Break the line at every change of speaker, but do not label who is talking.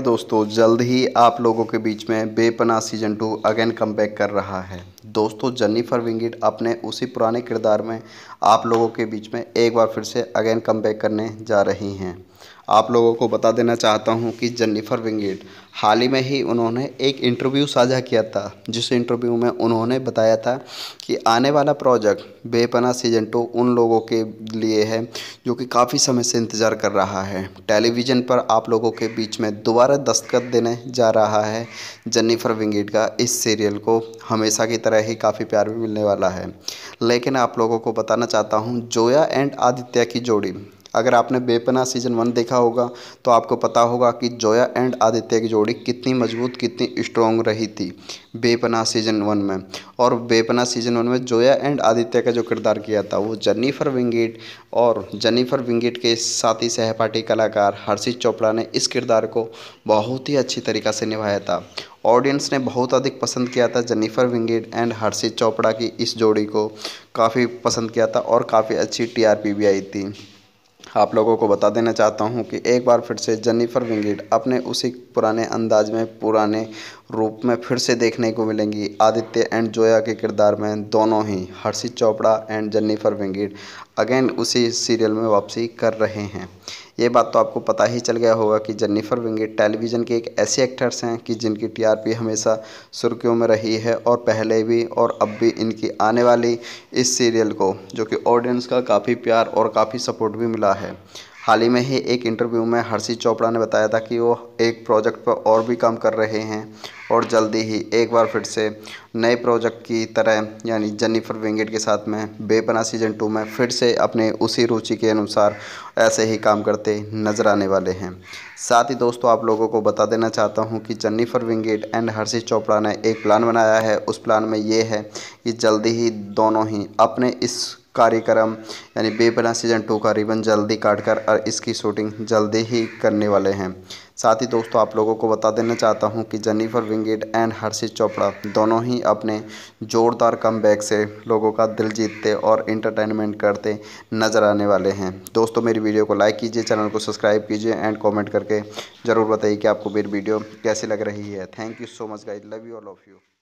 दोस्तों जल्द ही आप लोगों के बीच में Bepannah season two again come back कर रहा है दोस्तों जन्नीफर विंगिट अपने उसी पुराने किरदार में आप लोगों के बीच में एक बार फिर से अगेन कम बैक करने जा रही हैं आप लोगों को बता देना चाहता हूँ कि जन्नीफ़र विंगेट हाल ही में ही उन्होंने एक इंटरव्यू साझा किया था जिस इंटरव्यू में उन्होंने बताया था कि आने वाला प्रोजेक्ट बेपना सीजन टू उन लोगों के लिए है जो कि काफ़ी समय से इंतज़ार कर रहा है टेलीविज़न पर आप लोगों के बीच में दोबारा दस्तखत देने जा रहा है जन्नीफ़र विंगेट का इस सीरियल को हमेशा की तरह ही काफ़ी प्यार भी मिलने वाला है लेकिन आप लोगों को बताना चाहता हूँ जोया एंड आदित्य की जोड़ी अगर आपने बेपना सीजन वन देखा होगा तो आपको पता होगा कि जोया एंड आदित्य की जोड़ी कितनी मजबूत कितनी स्ट्रॉन्ग रही थी बेपना सीजन वन में और बेपना सीजन वन में जोया एंड आदित्य का जो किरदार किया था वो जनीफर विंगेट और जनीफर विंगेट के साथी सहपाठी कलाकार हर्षित चोपड़ा ने इस किरदार को बहुत ही अच्छी तरीक़ा से निभाया था ऑडियंस ने बहुत अधिक पसंद किया था Jennifer Winget and Harshit Chopra की इस जोड़ी को काफ़ी पसंद किया था और काफ़ी अच्छी टी भी आई थी आप लोगों को बता देना चाहता हूं कि एक बार फिर से जेनिफर विंगेट अपने उसी पुराने अंदाज में पुराने रूप में फिर से देखने को मिलेंगी आदित्य एंड जोया के किरदार में दोनों ही Harshit Chopra and Jennifer Winget again उसी सीरियल में वापसी कर रहे हैं ये बात तो आपको पता ही चल गया होगा कि जन्नीफर विंगे टेलीविज़न के एक ऐसे एक्टर्स हैं कि जिनकी टीआरपी हमेशा सुर्खियों में रही है और पहले भी और अब भी इनकी आने वाली इस सीरियल को जो कि ऑडियंस का काफ़ी प्यार और काफ़ी सपोर्ट भी मिला है हाल ही में ही एक इंटरव्यू में हर्षित चोपड़ा ने बताया था कि वो एक प्रोजेक्ट पर और भी काम कर रहे हैं और जल्दी ही एक बार फिर से नए प्रोजेक्ट की तरह यानी जेनिफर विंगेट के साथ में बेपना सीजन टू में फिर से अपने उसी रुचि के अनुसार ऐसे ही काम करते नजर आने वाले हैं साथ ही दोस्तों आप लोगों को बता देना चाहता हूं कि Jennifer Winget and Harshit Chopra ने एक प्लान बनाया है उस प्लान में ये है कि जल्दी ही दोनों ही अपने इस कार्यक्रम यानी बेपना सीजन टू का रिबन जल्दी काट कर और इसकी शूटिंग जल्दी ही करने वाले हैं साथ ही दोस्तों आप लोगों को बता देना चाहता हूं कि Jennifer Winget and Harshit Chopra दोनों ही अपने जोरदार कम से लोगों का दिल जीतते और इंटरटेनमेंट करते नज़र आने वाले हैं दोस्तों मेरी वीडियो को लाइक कीजिए चैनल को सब्सक्राइब कीजिए एंड कॉमेंट करके ज़रूर बताइए कि आपको मेरी वीडियो कैसी लग रही है thank you so much guys love you all of you